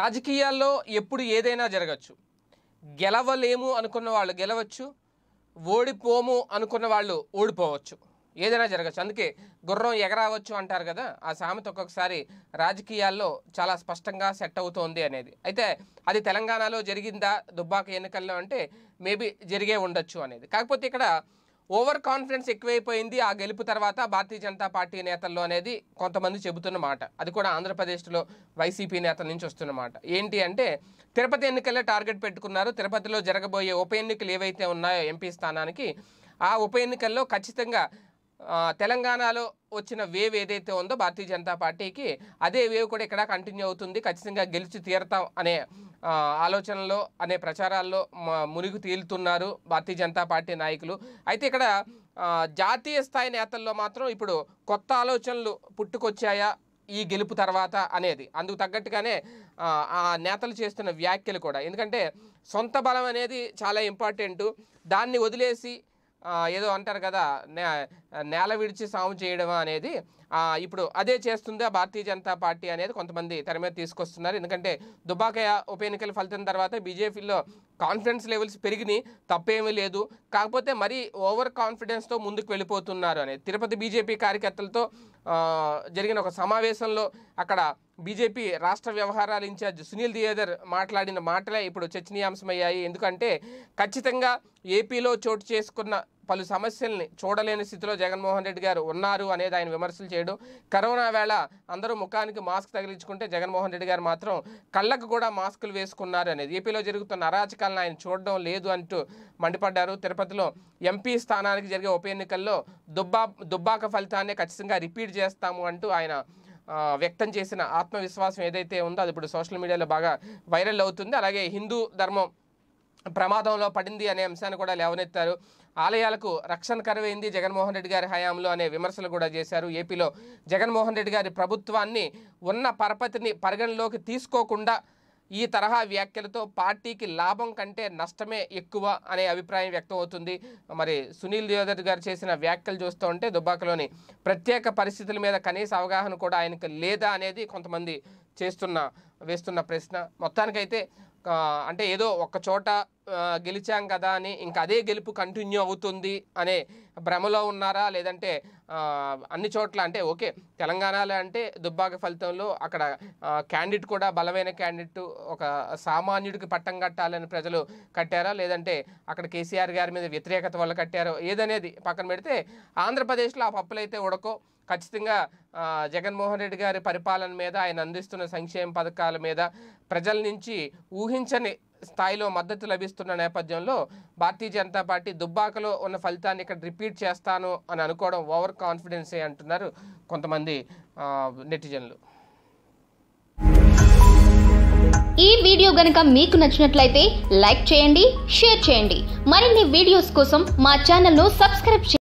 రాజకీయాల్లో ఎప్పుడు ఏదైనా జరగచ్చు గెలవలేము అనుకున్న వాళ్ళు గెలవచ్చు ఓడిపోము అనుకున్న వాళ్ళు ఓడిపోవచ్చు ఏదైనా జరగచ్చు అందుకే గుర్రం ఎగరావచ్చు అంటారు కదా ఆ సామెత ఒక్కొక్కసారి రాజకీయాల్లో చాలా స్పష్టంగా సెట్ అవుతోంది అనేది అయితే అది తెలంగాణలో జరిగిందా దుబ్బాక ఎన్నికల్లో అంటే మేబీ జరిగే ఉండొచ్చు అనేది కాకపోతే ఇక్కడ ఓవర్ కాన్ఫిడెన్స్ ఎక్కువైపోయింది ఆ గెలుపు తర్వాత భారతీయ జనతా పార్టీ నేతల్లో అనేది కొంతమంది చెబుతున్న మాట అది కూడా ఆంధ్రప్రదేశ్లో వైసీపీ నేతల నుంచి వస్తున్న మాట ఏంటి అంటే తిరుపతి ఎన్నికలే టార్గెట్ పెట్టుకున్నారు తిరుపతిలో జరగబోయే ఉప ఎన్నికలు ఏవైతే ఉన్నాయో ఎంపీ స్థానానికి ఆ ఉప ఎన్నికల్లో ఖచ్చితంగా తెలంగాణలో వచ్చిన వేవ్ ఏదైతే ఉందో భారతీయ జనతా పార్టీకి అదే వేవ్ కూడా ఇక్కడ కంటిన్యూ అవుతుంది ఖచ్చితంగా గెలిచి తీరతాం అనే ఆలోచనలో అనే ప్రచారాల్లో మునిగి తేలుతున్నారు భారతీయ జనతా పార్టీ నాయకులు అయితే ఇక్కడ జాతీయ స్థాయి నేతల్లో మాత్రం ఇప్పుడు కొత్త ఆలోచనలు పుట్టుకొచ్చాయా ఈ గెలుపు తర్వాత అనేది అందుకు తగ్గట్టుగానే ఆ నేతలు చేస్తున్న వ్యాఖ్యలు కూడా ఎందుకంటే సొంత బలం అనేది చాలా ఇంపార్టెంటు దాన్ని వదిలేసి ఏదో అంటారు కదా నేల విడిచి సాగు చేయడం అనేది ఇప్పుడు అదే ఆ భారతీయ జనతా పార్టీ అనేది కొంతమంది తెర మీద తీసుకొస్తున్నారు ఎందుకంటే దుబాకయ ఉప ఎన్నికల ఫలితం తర్వాత బీజేపీలో కాన్ఫిడెన్స్ లెవెల్స్ పెరిగినాయి తప్పేమీ లేదు కాకపోతే మరీ ఓవర్ కాన్ఫిడెన్స్తో ముందుకు వెళ్ళిపోతున్నారు అనేది తిరుపతి బీజేపీ కార్యకర్తలతో జరిగిన ఒక సమావేశంలో అక్కడ బీజేపీ రాష్ట్ర వ్యవహారాల ఇన్ఛార్జ్ సునీల్ దియేదర్ మాట్లాడిన మాటలే ఇప్పుడు చర్చనీయాంశమయ్యాయి ఎందుకంటే ఖచ్చితంగా ఏపీలో చోటు చేసుకున్న పలు సమస్యల్ని చూడలేని స్థితిలో జగన్మోహన్ రెడ్డి గారు ఉన్నారు అనేది ఆయన విమర్శలు చేయడం కరోనా వేళ అందరూ ముఖానికి మాస్క్ తగిలించుకుంటే జగన్మోహన్ రెడ్డి గారు మాత్రం కళ్ళకు కూడా మాస్కులు వేసుకున్నారు అనేది ఏపీలో జరుగుతున్న అరాచకాలను ఆయన చూడడం లేదు అంటూ మండిపడ్డారు తిరుపతిలో ఎంపీ స్థానానికి జరిగే ఉప ఎన్నికల్లో దుబ్బా దుబ్బాక ఫలితాన్ని ఖచ్చితంగా రిపీట్ చేస్తాము అంటూ ఆయన వ్యక్తం చేసిన ఆత్మవిశ్వాసం ఏదైతే ఉందో అది ఇప్పుడు సోషల్ మీడియాలో బాగా వైరల్ అవుతుంది అలాగే హిందూ ధర్మం ప్రమాదంలో పడింది అనే అంశాన్ని కూడా లేవనెత్తారు ఆలయాలకు రక్షణ కరువైంది జగన్మోహన్ రెడ్డి గారి హయాంలో అనే విమర్శలు కూడా చేశారు ఏపీలో జగన్మోహన్ రెడ్డి గారి ప్రభుత్వాన్ని ఉన్న పరపతిని పరిగణలోకి తీసుకోకుండా ఈ తరహా వ్యాఖ్యలతో పార్టీకి లాభం కంటే నష్టమే ఎక్కువ అనే అభిప్రాయం వ్యక్తం అవుతుంది మరి సునీల్ దేవదత్ గారు చేసిన వ్యాఖ్యలు చూస్తూ ఉంటే దుబ్బాకలోని ప్రత్యేక పరిస్థితుల మీద కనీస అవగాహన కూడా ఆయనకు లేదా అనేది కొంతమంది చేస్తున్న వేస్తున్న ప్రశ్న మొత్తానికైతే అంటే ఏదో ఒక చోట గెలిచాం కదా అని ఇంకా అదే గెలుపు కంటిన్యూ అవుతుంది అనే భ్రమలో ఉన్నారా లేదంటే అన్ని చోట్ల అంటే ఓకే తెలంగాణలో అంటే దుబ్బాక ఫలితంలో అక్కడ క్యాండిడేట్ కూడా బలమైన క్యాండిడేట్ ఒక సామాన్యుడికి పట్టం కట్టాలని ప్రజలు కట్టారా లేదంటే అక్కడ కేసీఆర్ గారి మీద వ్యతిరేకత వల్ల కట్టారో ఏదనేది పక్కన పెడితే ఆంధ్రప్రదేశ్లో ఆ పప్పులైతే ఉడకో ఖచ్చితంగా జగన్మోహన్ రెడ్డి గారి పరిపాలన మీద ఆయన అందిస్తున్న సంక్షేమ పథకాల మీద ప్రజల నుంచి ఊహించని స్థాయిలో మద్దతు లభిస్తున్న నేపథ్యంలో భారతీయ జనతా పార్టీ దుబ్బాకలో ఉన్న ఫలితాన్ని ఇక్కడ రిపీట్ చేస్తాను అని అనుకోవడం ఓవర్ కాన్ఫిడెన్సే అంటున్నారు కొంతమంది నెటిజన్లు ఈ వీడియో గనక మీకు నచ్చినట్లయితే లైక్ చేయండి షేర్ చేయండి మరిన్ని వీడియోస్ కోసం మా ఛానల్ను సబ్స్క్రైబ్ చేయండి